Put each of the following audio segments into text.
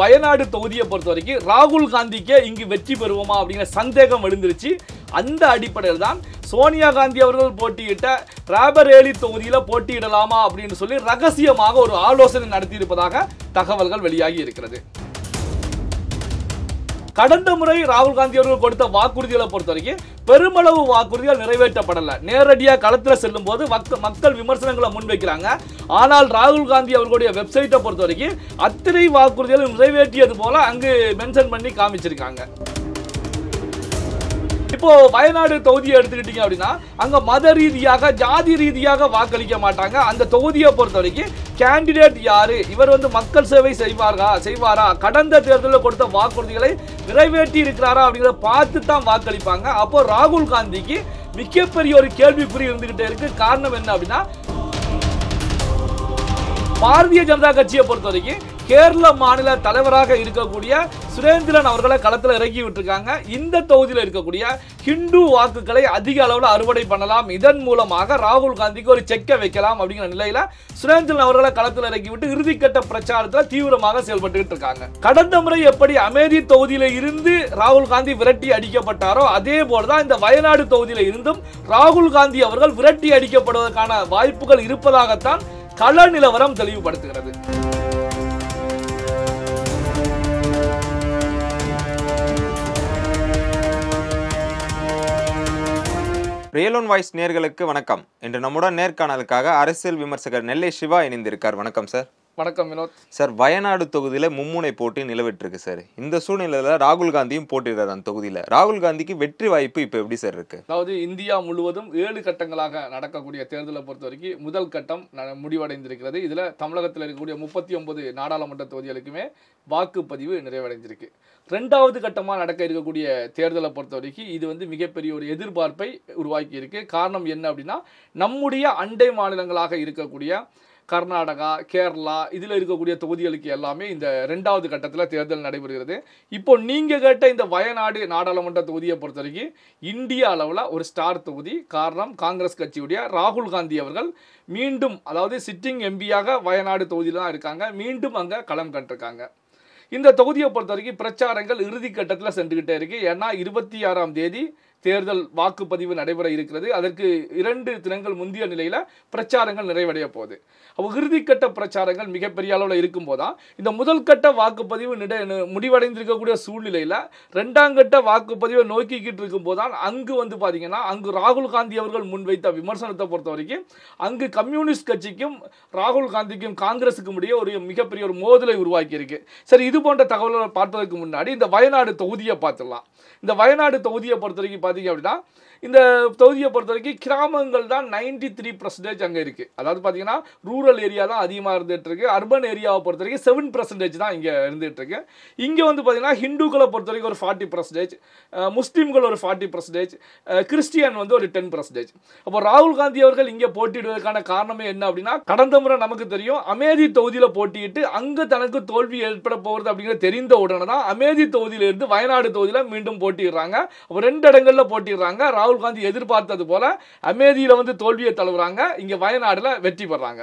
வயநாடு தொகுதியை பொறுத்த வரைக்கும் ராகுல் காந்திக்கே இங்கு வெற்றி பெறுவோமா அப்படிங்கிற சந்தேகம் எழுந்துருச்சு அந்த அடிப்படையில் தான் சோனியா காந்தி அவர்கள் போட்டியிட்ட ராபரேலி தொகுதியில் போட்டியிடலாமா அப்படின்னு சொல்லி ரகசியமாக ஒரு ஆலோசனை நடத்தியிருப்பதாக தகவல்கள் வெளியாகி இருக்கிறது கடந்த முறை ராகுல் காந்தி அவர்கள் கொடுத்த வாக்குறுதிகளை பொறுத்த வரைக்கும் பெருமளவு வாக்குறுதிகள் நிறைவேற்றப்படலை நேரடியாக களத்தில் செல்லும் போது மக்கள் விமர்சனங்களை முன்வைக்கிறாங்க ஆனால் ராகுல் காந்தி அவர்களுடைய வெப்சைட்டை பொறுத்த வரைக்கும் அத்தனை வாக்குறுதிகளும் நிறைவேற்றியது போல அங்கு மென்ஷன் பண்ணி காமிச்சிருக்காங்க இப்போ வயநாடு தொகுதியை எடுத்துக்கிட்டீங்க அப்படின்னா அங்க மத ரீதியாக ஜாதி ரீதியாக வாக்களிக்க மாட்டாங்க அந்த தொகுதியை பொறுத்த வரைக்கும் கேண்டிடேட் யாரு இவர் வந்து மக்கள் சேவை செய்வாரா செய்வாரா கடந்த தேர்தலில் கொடுத்த வாக்குறுதிகளை நிறைவேற்றி இருக்கிறாரா அப்படிங்கிறத பார்த்து தான் வாக்களிப்பாங்க அப்போ ராகுல் காந்திக்கு மிகப்பெரிய ஒரு கேள்விக்குறி இருந்துகிட்டே இருக்கு காரணம் என்ன அப்படின்னா பாரதிய ஜனதா கட்சியை பொறுத்த வரைக்கும் கேரள மாநில தலைவராக இருக்கக்கூடிய சுரேந்திரன் அவர்களை களத்தில் இறக்கி விட்டுருக்காங்க இந்த தொகுதியில் இருக்கக்கூடிய ஹிந்து வாக்குகளை அதிக அளவில் அறுவடை பண்ணலாம் இதன் மூலமாக ராகுல் காந்திக்கு ஒரு செக்கை வைக்கலாம் அப்படிங்கிற நிலையில சுரேந்திரன் அவர்களை களத்தில் இறக்கி விட்டு இறுதிக்கட்ட பிரச்சாரத்தில் தீவிரமாக செயல்பட்டு இருக்காங்க கடந்த முறை எப்படி அமேதி தொகுதியில இருந்து ராகுல் காந்தி விரட்டி அடிக்கப்பட்டாரோ அதே போலதான் இந்த வயநாடு தொகுதியில இருந்தும் ராகுல் காந்தி அவர்கள் விரட்டி அடிக்கப்படுவதற்கான வாய்ப்புகள் இருப்பதாகத்தான் கள நிலவரம் தெளிவுபடுத்துகிறது ரியலோன் வாய்ஸ் நேர்களுக்கு வணக்கம் இன்று நம்முடன் நேர்காணலுக்காக அரசியல் விமர்சகர் நெல்லை சிவா இணைந்திருக்கார் வணக்கம் சார் வணக்கம் வினோத் சார் வயநாடு தொகுதியில் மும்முனை போட்டி நிலவிட்டுருக்கு சார் இந்த சூழ்நிலையில் ராகுல் காந்தியும் போட்டிடுறாரு அந்த தொகுதியில் ராகுல் காந்திக்கு வெற்றி வாய்ப்பு இப்போ எப்படி சார் இருக்கு அதாவது இந்தியா முழுவதும் ஏழு கட்டங்களாக நடக்கக்கூடிய தேர்தலை பொறுத்த வரைக்கும் முதல் கட்டம் முடிவடைந்திருக்கிறது இதில் தமிழகத்தில் இருக்கக்கூடிய முப்பத்தி ஒன்பது நாடாளுமன்ற தொகுதிகளுக்குமே வாக்குப்பதிவு நிறைவடைந்திருக்கு ரெண்டாவது கட்டமாக நடக்க இருக்கக்கூடிய தேர்தலை பொறுத்த வரைக்கும் இது வந்து மிகப்பெரிய ஒரு எதிர்பார்ப்பை உருவாக்கி இருக்கு காரணம் என்ன அப்படின்னா நம்முடைய அண்டை மாநிலங்களாக இருக்கக்கூடிய கர்நாடகா கேரளா இதில் இருக்கக்கூடிய தொகுதிகளுக்கு எல்லாமே இந்த ரெண்டாவது கட்டத்தில் தேர்தல் நடைபெறுகிறது இப்போ நீங்கள் கேட்ட இந்த வயநாடு நாடாளுமன்ற தொகுதியை பொறுத்த வரைக்கும் இந்திய அளவில் ஒரு ஸ்டார் தொகுதி காரணம் காங்கிரஸ் கட்சியுடைய ராகுல் காந்தி அவர்கள் மீண்டும் அதாவது சிட்டிங் எம்பியாக வயநாடு தொகுதியில் தான் இருக்காங்க மீண்டும் அங்கே களம் கண்டிருக்காங்க இந்த தொகுதியை பொறுத்த வரைக்கும் பிரச்சாரங்கள் இறுதி கட்டத்தில் சென்றுக்கிட்டே இருக்குது ஏன்னா இருபத்தி ஆறாம் தேதி தேர்தல் வாக்குப்பதிவு நடைபெற இருக்கிறது அதற்கு இரண்டு தினங்கள் முந்தைய நிலையில் பிரச்சாரங்கள் நிறைவடைய போகுது அப்போ இறுதிக்கட்ட பிரச்சாரங்கள் மிகப்பெரிய அளவில் இருக்கும் தான் இந்த முதல் கட்ட வாக்குப்பதிவு நிட முடிவடைந்திருக்கக்கூடிய சூழ்நிலையில் ரெண்டாம் கட்ட வாக்குப்பதிவை நோக்கிக்கிட்டு இருக்கும்போதான் அங்கு வந்து பார்த்தீங்கன்னா அங்கு ராகுல் காந்தி அவர்கள் முன்வைத்த விமர்சனத்தை பொறுத்த வரைக்கும் அங்கு கம்யூனிஸ்ட் கட்சிக்கும் ராகுல் காந்திக்கும் காங்கிரஸுக்கும் இடையே ஒரு மிகப்பெரிய ஒரு மோதலை உருவாக்கி இருக்கு சரி இது போன்ற தகவல்களை பார்ப்பதற்கு முன்னாடி இந்த வயநாடு தொகுதியை பார்த்துடலாம் இந்த வயநாடு தொகுதியை பொறுத்த வரைக்கும் பார்த்தீங்க அப்படின்னா இந்த தொகுதியை பொறுத்த வரைக்கும் கிராமங்கள் தான் நைன்டி த்ரீ பர்சன்டேஜ் அங்கே இருக்குது அதாவது பார்த்தீங்கன்னா ரூரல் ஏரியா தான் அதிகமாக இருந்துகிட்ருக்கு அர்பன் ஏரியாவை பொறுத்த வரைக்கும் செவன் பர்சன்டேஜ் தான் இங்கே இருந்துகிட்ருக்கு இங்கே வந்து பார்த்தீங்கன்னா ஹிந்துக்களை பொறுத்த வரைக்கும் ஒரு ஃபார்ட்டி பர்சன்டேஜ் முஸ்லீம்கள் ஒரு ஃபார்ட்டி பர்சன்டேஜ் கிறிஸ்டியன் வந்து ஒரு டென் பர்சன்டேஜ் அப்போ ராகுல் காந்தி அவர்கள் இங்கே போட்டியிடுவதற்கான காரணமே என்ன அப்படின்னா கடந்த முறை நமக்கு தெரியும் அமேதி தொகுதியில் போட்டியிட்டு அங்கே தனக்கு தோல்வி ஏற்பட போகிறது அப்படிங்கிற தெரிந்த உடனே தான் அமேதி தொகுதியிலிருந்து வயநாடு தொகுதியில் மீண்டும் போட்டிடுறாங்க அப்போ ரெண்டு இடங்களில் போட்டிடுறாங்க ராகுல் காந்தி எதிர்பார்த்தது போல அமேதியில் வந்து தோல்வியை தழுவுறாங்க இங்கே வயநாடில் வெற்றி பெறாங்க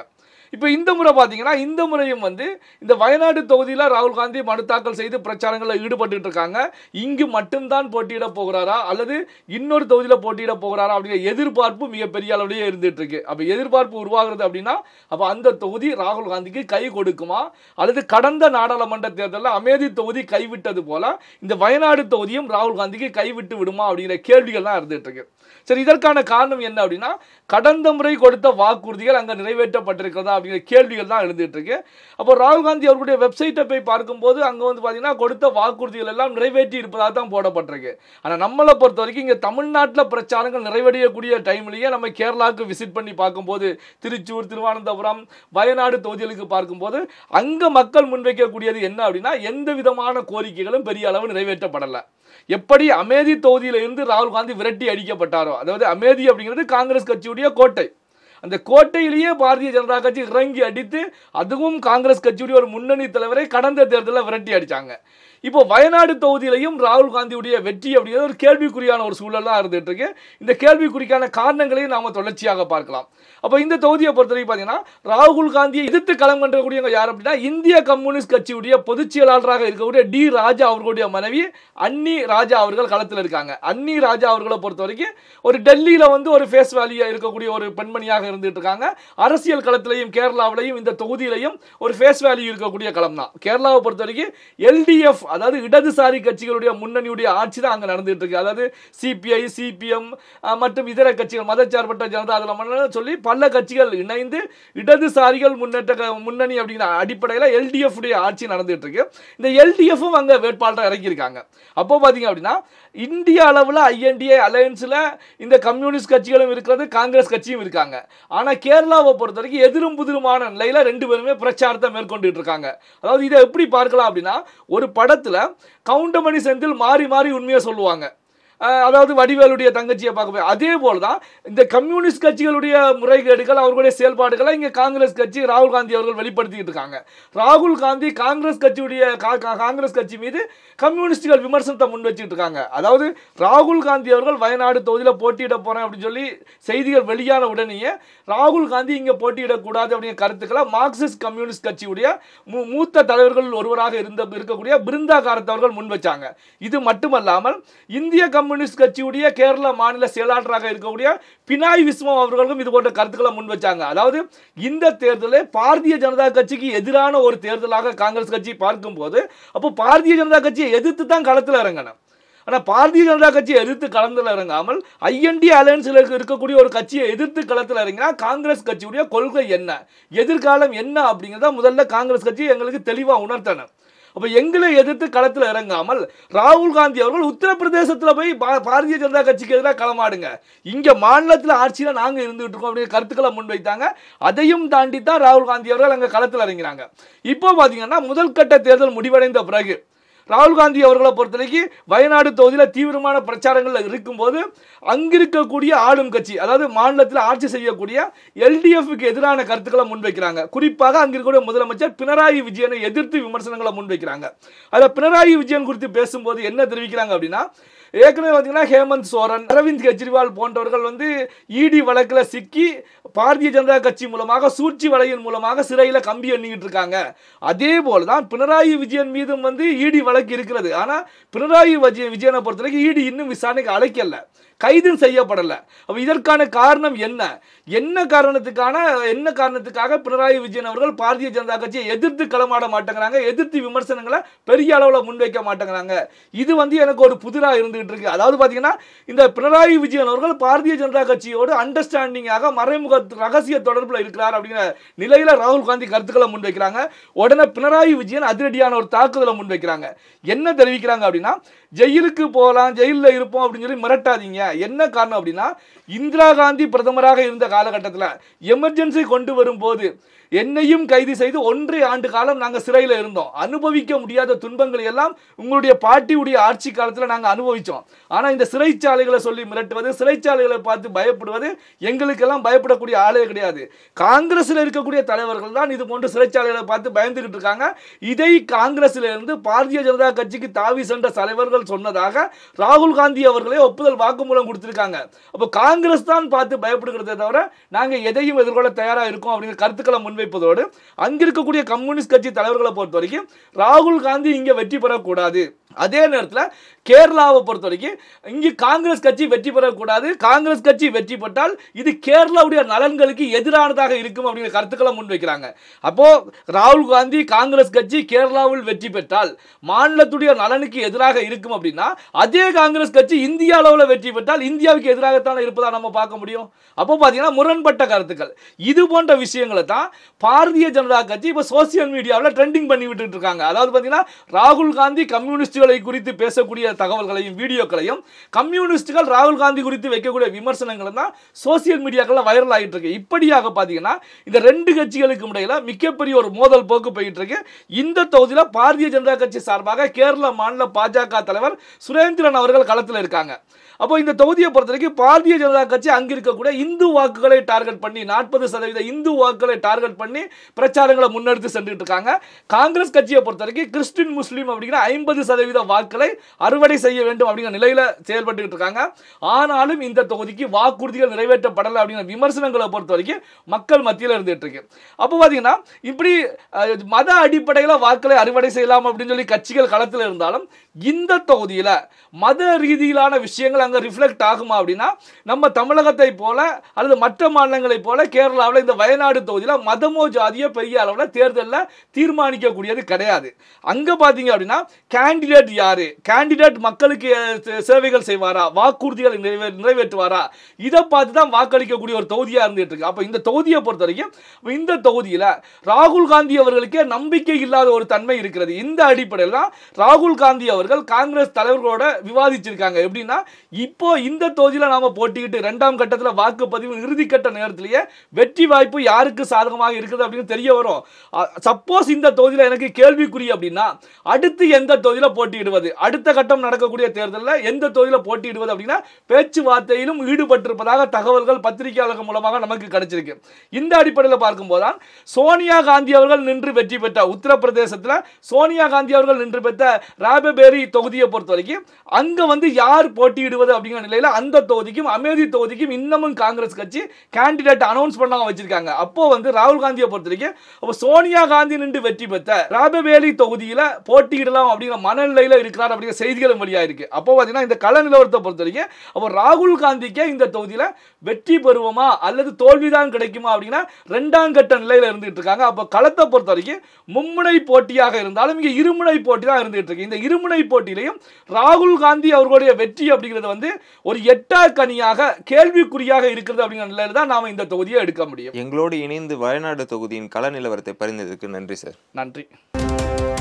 இப்போ இந்த முறை பார்த்தீங்கன்னா இந்த முறையும் வந்து இந்த வயநாடு தொகுதியில் ராகுல் காந்தி மனு தாக்கல் செய்து பிரச்சாரங்களில் ஈடுபட்டு இருக்காங்க இங்கு மட்டும்தான் போட்டியிட போகிறாரா அல்லது இன்னொரு தொகுதியில் போட்டியிட போகிறாரா அப்படிங்கிற எதிர்பார்ப்பு மிகப்பெரிய அளவிலேயே இருந்துட்டு இருக்கு அப்போ எதிர்பார்ப்பு உருவாகிறது அப்படின்னா அப்போ அந்த தொகுதி ராகுல் காந்திக்கு கை கொடுக்குமா அல்லது கடந்த நாடாளுமன்ற தேர்தலில் அமேதி தொகுதி கைவிட்டது போல இந்த வயநாடு தொகுதியும் ராகுல் காந்திக்கு கைவிட்டு விடுமா அப்படிங்கிற கேள்விகள் தான் இருந்துட்டு இருக்கு சரி இதற்கான காரணம் என்ன அப்படின்னா கடந்த முறை கொடுத்த வாக்குறுதிகள் அங்கே நிறைவேற்றப்பட்டிருக்கிறதா அப்படிங்கிற கேள்விகள் தான் எழுந்துகிட்டு இருக்கு அப்போ ராகுல் காந்தி அவர்களுடைய வெப்சைட்டை போய் பார்க்கும்போது அங்கே வந்து பார்த்தீங்கன்னா கொடுத்த வாக்குறுதிகள் எல்லாம் நிறைவேற்றி இருப்பதாக தான் போடப்பட்டிருக்கு ஆனால் நம்மளை பொறுத்த வரைக்கும் இங்கே தமிழ்நாட்டில் பிரச்சாரங்கள் நிறைவடையக்கூடிய டைம்லேயே நம்ம கேரளாவுக்கு விசிட் பண்ணி பார்க்கும்போது திருச்சூர் திருவனந்தபுரம் வயநாடு தொகுதிகளுக்கு பார்க்கும்போது அங்கே மக்கள் முன்வைக்கக்கூடியது என்ன அப்படின்னா எந்த விதமான கோரிக்கைகளும் பெரிய அளவு நிறைவேற்றப்படலை எப்படி அமேதி தொகுதியிலிருந்து ராகுல் காந்தி விரட்டி அடிக்கப்பட்டாரோ அதாவது அமேதி அப்படிங்கிறது காங்கிரஸ் கட்சியுடைய கோட்டை அந்த கோட்டையிலேயே பாரதிய ஜனதா கட்சி இறங்கி அடித்து அதுவும் காங்கிரஸ் கட்சியுடைய ஒரு முன்னணி தலைவரை கடந்த தேர்தலில் விரட்டி அடித்தாங்க இப்போ வயநாடு தொகுதியிலையும் ராகுல் காந்தியுடைய வெற்றி அப்படிங்கிறது ஒரு கேள்விக்குறியான ஒரு சூழலாக இருந்துட்டு இருக்கு இந்த கேள்விக்குறிக்கான காரணங்களையும் நாம தொடர்ச்சியாக பார்க்கலாம் அப்போ இந்த தொகுதியை பொறுத்தவரைக்கும் பார்த்தீங்கன்னா ராகுல் காந்தியை எதிர்த்து களம் கண்டக்கூடியவங்க யார் அப்படின்னா இந்திய கம்யூனிஸ்ட் கட்சியுடைய பொதுச் செயலாளராக இருக்கக்கூடிய டி ராஜா அவர்களுடைய மனைவி அன்னி ராஜா அவர்கள் களத்தில் இருக்காங்க அன்னி ராஜா அவர்களை பொறுத்த வரைக்கும் ஒரு டெல்லியில் வந்து ஒரு ஃபேஸ் வேலியாக இருக்கக்கூடிய ஒரு பெண்மணியாக இருந்துட்டு இருக்காங்க அரசியல் களத்திலையும் கேரளாவிலையும் இந்த தொகுதியிலையும் ஒரு ஃபேஸ் வேல்யூ இருக்கக்கூடிய களம் தான் கேரளாவை பொறுத்த வரைக்கும் எல்டிஎஃப் அதாவது இடதுசாரி கட்சிகளுடைய முன்னணியுடைய ஆட்சி தான் அங்கே நடந்துகிட்டு இருக்கு அதாவது சிபிஐ சிபிஎம் மற்றும் இதர கட்சிகள் மதச்சார்பற்ற ஜனதா அதில் சொல்லி பல கட்சிகள் இணைந்து இடதுசாரிகள் முன்னேற்ற முன்னணி அப்படிங்கிற அடிப்படையில் எல்டிஎஃப் உடைய ஆட்சி நடந்துகிட்டு இருக்கு இந்த எல்டிஎஃப்பும் அங்கே வேட்பாளராக இறக்கியிருக்காங்க அப்போ பார்த்தீங்க அப்படின்னா இந்திய அளவில் ஐஎன்டிஏ அலையன்ஸில் இந்த கம்யூனிஸ்ட் கட்சிகளும் இருக்கிறது காங்கிரஸ் கட்சியும் இருக்காங்க ஆனால் கேரளாவை பொறுத்த வரைக்கும் எதிரும் புதிருமான நிலையில் ரெண்டு பேருமே பிரச்சாரத்தை மேற்கொண்டுட்டு இருக்காங்க அதாவது இதை எப்படி பார்க்கலாம் அப்படின்னா ஒரு படத்தை இடத்துல கவுண்டமணி செந்தில் மாறி மாறி உண்மையை சொல்லுவாங்க அதாவது வடிவேலுடைய தங்கச்சியை பார்க்க போய் அதே போல தான் இந்த கம்யூனிஸ்ட் கட்சிகளுடைய முறைகேடுகள் அவர்களுடைய செயல்பாடுகளை இங்கே காங்கிரஸ் கட்சி ராகுல் காந்தி அவர்கள் வெளிப்படுத்திக்கிட்டு இருக்காங்க ராகுல் காந்தி காங்கிரஸ் கட்சியுடைய காங்கிரஸ் கட்சி மீது கம்யூனிஸ்டுகள் விமர்சனத்தை முன் வச்சுக்கிட்டு இருக்காங்க அதாவது ராகுல் காந்தி அவர்கள் வயநாடு தொகுதியில் போட்டியிட போகிறேன் அப்படின்னு சொல்லி செய்திகள் வெளியான உடனேயே ராகுல் காந்தி இங்கே போட்டியிடக்கூடாது அப்படிங்கிற கருத்துக்களை மார்க்சிஸ்ட் கம்யூனிஸ்ட் கட்சியுடைய மூத்த தலைவர்கள் ஒருவராக இருந்த இருக்கக்கூடிய பிருந்தா காரத்தவர்கள் முன் வச்சாங்க இது மட்டுமல்லாமல் இந்திய கம் கம்யூனிஸ்ட் கட்சியுடைய கேரள மாநில செயலாளராக இருக்கக்கூடிய பினாய் விஸ்வம் அவர்களுக்கும் இது போன்ற கருத்துக்களை முன் வச்சாங்க அதாவது இந்த தேர்தலை பாரதிய ஜனதா கட்சிக்கு எதிரான ஒரு தேர்தலாக காங்கிரஸ் கட்சி பார்க்கும்போது அப்போ பாரதிய ஜனதா கட்சியை எதிர்த்து தான் களத்தில் இறங்கணும் ஆனால் பாரதிய ஜனதா கட்சியை எதிர்த்து களத்தில் இறங்காமல் ஐஎன்டி அலையன்ஸில் இருக்கக்கூடிய ஒரு கட்சியை எதிர்த்து களத்தில் இறங்கினா காங்கிரஸ் கட்சியுடைய கொள்கை என்ன எதிர்காலம் என்ன அப்படிங்கிறத முதல்ல காங்கிரஸ் கட்சி எங்களுக்கு தெளிவாக உணர்த்தணும் அப்போ எங்களை எதிர்த்து களத்தில் இறங்காமல் ராகுல் காந்தி அவர்கள் உத்தரப்பிரதேசத்தில் போய் பாரதிய ஜனதா கட்சிக்கு எதிராக களமாடுங்க இங்கே மாநிலத்தில் ஆட்சியில் நாங்கள் இருந்துகிட்டு இருக்கோம் அப்படின்னு கருத்துக்களை முன்வைத்தாங்க அதையும் தாண்டி தான் ராகுல் காந்தி அவர்கள் அங்கே களத்தில் இறங்கினாங்க இப்போ பார்த்தீங்கன்னா முதல் கட்ட தேர்தல் முடிவடைந்த பிறகு ராகுல் காந்தி அவர்களை வரைக்கும் வயநாடு தொகுதியில் தீவிரமான பிரச்சாரங்கள் இருக்கும்போது அங்கிருக்கக்கூடிய ஆளும் கட்சி அதாவது மாநிலத்தில் ஆட்சி செய்யக்கூடிய எல்டிஎஃப்க்கு எதிரான கருத்துக்களை முன்வைக்கிறாங்க குறிப்பாக அங்கிருக்கக்கூடிய முதலமைச்சர் பினராயி விஜயனை எதிர்த்து விமர்சனங்களை முன்வைக்கிறாங்க அதில் பினராயி விஜயன் குறித்து பேசும்போது என்ன தெரிவிக்கிறாங்க அப்படின்னா ஏற்கனவே பார்த்தீங்கன்னா ஹேமந்த் சோரன் அரவிந்த் கெஜ்ரிவால் போன்றவர்கள் வந்து இடி வழக்கில் சிக்கி பாரதிய ஜனதா கட்சி மூலமாக சூழ்ச்சி வலையின் மூலமாக சிறையில் கம்பி எண்ணிக்கிட்டு இருக்காங்க அதே போல் தான் பினராயி விஜயன் மீதும் வந்து இடி வழக்கு இருக்கிறது ஆனால் பினராயி விஜயன் விஜயனை பொறுத்த வரைக்கும் இடி இன்னும் விசாரணைக்கு அழைக்கல கைதும் செய்யப்படலை அப்போ இதற்கான காரணம் என்ன என்ன காரணத்துக்கான என்ன காரணத்துக்காக பினராயி விஜயன் அவர்கள் பாரதிய ஜனதா கட்சியை எதிர்த்து களமாட மாட்டேங்கிறாங்க எதிர்த்து விமர்சனங்களை பெரிய அளவில் முன்வைக்க மாட்டேங்கிறாங்க இது வந்து எனக்கு ஒரு புதிராக இருந்து நடந்துகிட்டு இருக்கு அதாவது பார்த்தீங்கன்னா இந்த பினராயி விஜயன் அவர்கள் பாரதிய ஜனதா கட்சியோடு அண்டர்ஸ்டாண்டிங்காக மறைமுக ரகசிய தொடர்பில் இருக்கிறார் அப்படிங்கிற நிலையில் ராகுல் காந்தி கருத்துக்களை முன்வைக்கிறாங்க உடனே பினராயி விஜயன் அதிரடியான ஒரு தாக்குதலை முன்வைக்கிறாங்க என்ன தெரிவிக்கிறாங்க அப்படின்னா ஜெயிலுக்கு போகலாம் ஜெயிலில் இருப்போம் அப்படின்னு சொல்லி மிரட்டாதீங்க என்ன காரணம் அப்படின்னா இந்திரா காந்தி பிரதமராக இருந்த காலகட்டத்தில் எமர்ஜென்சி கொண்டு வரும்போது என்னையும் கைது செய்து ஒன்றை ஆண்டு காலம் நாங்கள் சிறையில் இருந்தோம் அனுபவிக்க முடியாத துன்பங்கள் எல்லாம் உங்களுடைய பாட்டியுடைய ஆட்சி காலத்தில் நாங்கள் அனுபவித்தோம் ஆனால் இந்த சிறைச்சாலைகளை சொல்லி மிரட்டுவது சிறைச்சாலைகளை பார்த்து பயப்படுவது எங்களுக்கெல்லாம் பயப்படக்கூடிய ஆளே கிடையாது காங்கிரஸில் இருக்கக்கூடிய தலைவர்கள் தான் இது போன்ற சிறைச்சாலைகளை பார்த்து பயந்துகிட்டு இருக்காங்க இதை காங்கிரஸில் இருந்து பாரதிய ஜனதா கட்சிக்கு தாவி சென்ற தலைவர்கள் தகவல் சொன்னதாக ராகுல் காந்தி அவர்களே ஒப்புதல் வாக்குமூலம் கொடுத்திருக்காங்க அப்போ காங்கிரஸ் தான் பார்த்து பயப்படுகிறதே தவிர நாங்கள் எதையும் எதிர்கொள்ள தயாராக இருக்கோம் அப்படிங்கிற கருத்துக்களை முன்வைப்பதோடு அங்கிருக்கக்கூடிய கம்யூனிஸ்ட் கட்சி தலைவர்களை பொறுத்த வரைக்கும் ராகுல் காந்தி இங்கே வெற்றி பெறக்கூடாது அதே நேரத்தில் கேரளாவை பொறுத்த வரைக்கும் இங்கே காங்கிரஸ் கட்சி வெற்றி பெறக்கூடாது காங்கிரஸ் கட்சி வெற்றி பெற்றால் இது கேரளாவுடைய நலன்களுக்கு எதிரானதாக இருக்கும் அப்படிங்கிற கருத்துக்களை முன்வைக்கிறாங்க அப்போது ராகுல் காந்தி காங்கிரஸ் கட்சி கேரளாவில் வெற்றி பெற்றால் மாநிலத்துடைய நலனுக்கு எதிராக இருக்கும் அப்படின்னா அதே காங்கிரஸ் கட்சி இந்திய அளவில் வெற்றி பெற்றால் இந்தியாவுக்கு எதிராகத்தான் இருப்பதாக நம்ம பார்க்க முடியும் அப்போ பார்த்தீங்கன்னா முரண்பட்ட கருத்துக்கள் இது போன்ற விஷயங்களை தான் பாரதிய ஜனதா கட்சி இப்போ சோசியல் மீடியாவில் ட்ரெண்டிங் பண்ணி விட்டுட்டு இருக்காங்க அதாவது பார்த்தீங்கன்னா ராகுல் காந்தி கம்யூனிஸ்ட் கட்சிகளை குறித்து பேசக்கூடிய தகவல்களையும் வீடியோக்களையும் கம்யூனிஸ்டுகள் ராகுல் காந்தி குறித்து வைக்கக்கூடிய விமர்சனங்களும் தான் சோசியல் மீடியாக்களில் வைரல் ஆகிட்டு இருக்கு இப்படியாக பார்த்தீங்கன்னா இந்த ரெண்டு கட்சிகளுக்கு இடையில மிகப்பெரிய ஒரு மோதல் போக்கு போயிட்டு இருக்கு இந்த தொகுதியில் பாரதிய ஜனதா கட்சி சார்பாக கேரள மாநில பாஜக தலைவர் சுரேந்திரன் அவர்கள் களத்தில் இருக்காங்க அப்போ இந்த தொகுதியை பொறுத்த வரைக்கும் பாரதிய ஜனதா கட்சி அங்கே இருக்கக்கூடிய இந்து வாக்குகளை டார்கெட் பண்ணி நாற்பது சதவீத இந்து வாக்குகளை டார்கெட் பண்ணி பிரச்சாரங்களை முன்னெடுத்து சென்றுட்டு இருக்காங்க காங்கிரஸ் கட்சியை பொறுத்த வரைக்கும் கிறிஸ்டின் முஸ்லீம் அப்படிங்கிற ஐம்பது சதவீத வாக்களை அறுவடை செய்ய வேண்டும் அப்படிங்கிற நிலையில் செயல்பட்டு இருக்காங்க ஆனாலும் இந்த தொகுதிக்கு வாக்குறுதிகள் நிறைவேற்றப்படலை அப்படிங்கிற விமர்சனங்களை பொறுத்த வரைக்கும் மக்கள் மத்தியில் இருந்துட்டு இருக்கு அப்போ பார்த்தீங்கன்னா இப்படி மத அடிப்படையில் வாக்களை அறுவடை செய்யலாம் அப்படின்னு சொல்லி கட்சிகள் களத்தில் இருந்தாலும் இந்த தொகுதியில் மத ரீதியிலான விஷயங்கள் அங்கே ரிஃப்ளெக்ட் ஆகுமா அப்படின்னா நம்ம தமிழகத்தை போல அல்லது மற்ற மாநிலங்களைப் போல கேரளாவில் இந்த வயநாடு தொகுதியில் மதமோ ஜாதியோ பெரிய அளவில் தேர்தலில் தீர்மானிக்கக்கூடியது கிடையாது அங்கே பார்த்தீங்க அப்படின்னா கேண்டிடேட் யார் கேண்டிடேட் மக்களுக்கு சேவைகள் செய்வாரா வாக்குறுதிகளை நிறைவே நிறைவேற்றுவாரா இதை பார்த்து தான் வாக்களிக்கக்கூடிய ஒரு தொகுதியாக இருந்துகிட்டு இருக்கு அப்போ இந்த தொகுதியை பொறுத்த வரைக்கும் இந்த தொகுதியில் ராகுல் காந்தி அவர்களுக்கே நம்பிக்கை இல்லாத ஒரு தன்மை இருக்கிறது இந்த அடிப்படையில் ராகுல் காந்தி அவர் அவர்கள் காங்கிரஸ் தலைவர்களோட விவாதிச்சிருக்காங்க எப்படின்னா இப்போ இந்த தொகுதியில் நாம போட்டிக்கிட்டு ரெண்டாம் கட்டத்தில் வாக்குப்பதிவு இறுதிக்கட்ட நேரத்திலேயே வெற்றி வாய்ப்பு யாருக்கு சாதகமாக இருக்குது அப்படின்னு தெரிய வரும் சப்போஸ் இந்த தொகுதியில் எனக்கு கேள்விக்குறி அப்படின்னா அடுத்து எந்த தொகுதியில் போட்டியிடுவது அடுத்த கட்டம் நடக்கக்கூடிய தேர்தலில் எந்த தொகுதியில் போட்டியிடுவது அப்படின்னா பேச்சுவார்த்தையிலும் ஈடுபட்டிருப்பதாக தகவல்கள் பத்திரிகையாளர்கள் மூலமாக நமக்கு கிடைச்சிருக்கு இந்த அடிப்படையில் பார்க்கும் சோனியா காந்தி அவர்கள் நின்று வெற்றி பெற்ற உத்தரப்பிரதேசத்தில் சோனியா காந்தி அவர்கள் நின்று பெற்ற ராபே புதுச்சேரி தொகுதியை பொறுத்த வரைக்கும் அங்கே வந்து யார் போட்டியிடுவது அப்படிங்கிற நிலையில் அந்த தொகுதிக்கும் அமேதி தொகுதிக்கும் இன்னமும் காங்கிரஸ் கட்சி கேண்டிடேட் அனௌன்ஸ் பண்ணாமல் வச்சிருக்காங்க அப்போ வந்து ராகுல் காந்தியை பொறுத்த வரைக்கும் அப்போ சோனியா காந்தி நின்று வெற்றி பெற்ற ராபவேலி தொகுதியில் போட்டியிடலாம் அப்படிங்கிற மனநிலையில் இருக்கிறார் அப்படிங்கிற செய்திகளும் வழியாக இருக்கு அப்போ பார்த்தீங்கன்னா இந்த கள நிலவரத்தை பொறுத்த வரைக்கும் அப்போ ராகுல் காந்திக்கே இந்த தொகுதியில் வெற்றி பெறுவோமா அல்லது தோல்விதான் கிடைக்குமா அப்படின்னா ரெண்டாம் கட்ட நிலையில் இருந்துட்டு இருக்காங்க அப்போ களத்தை பொறுத்த வரைக்கும் மும்முனை போட்டியாக இருந்தாலும் இங்கே இருமுனை போட்டி தான் இருந்துட்டு இருக்கு இந்த இருமுனை பொதுவை போட்டியிலையும் ராகுல் காந்தி அவர்களுடைய வெற்றி அப்படிங்கிறது வந்து ஒரு எட்டா கனியாக கேள்விக்குறியாக இருக்கிறது அப்படிங்கிற நிலையில தான் நாம இந்த தொகுதியை எடுக்க முடியும் எங்களோடு இணைந்து வயநாடு தொகுதியின் கள நிலவரத்தை பரிந்துரைக்கு நன்றி சார் நன்றி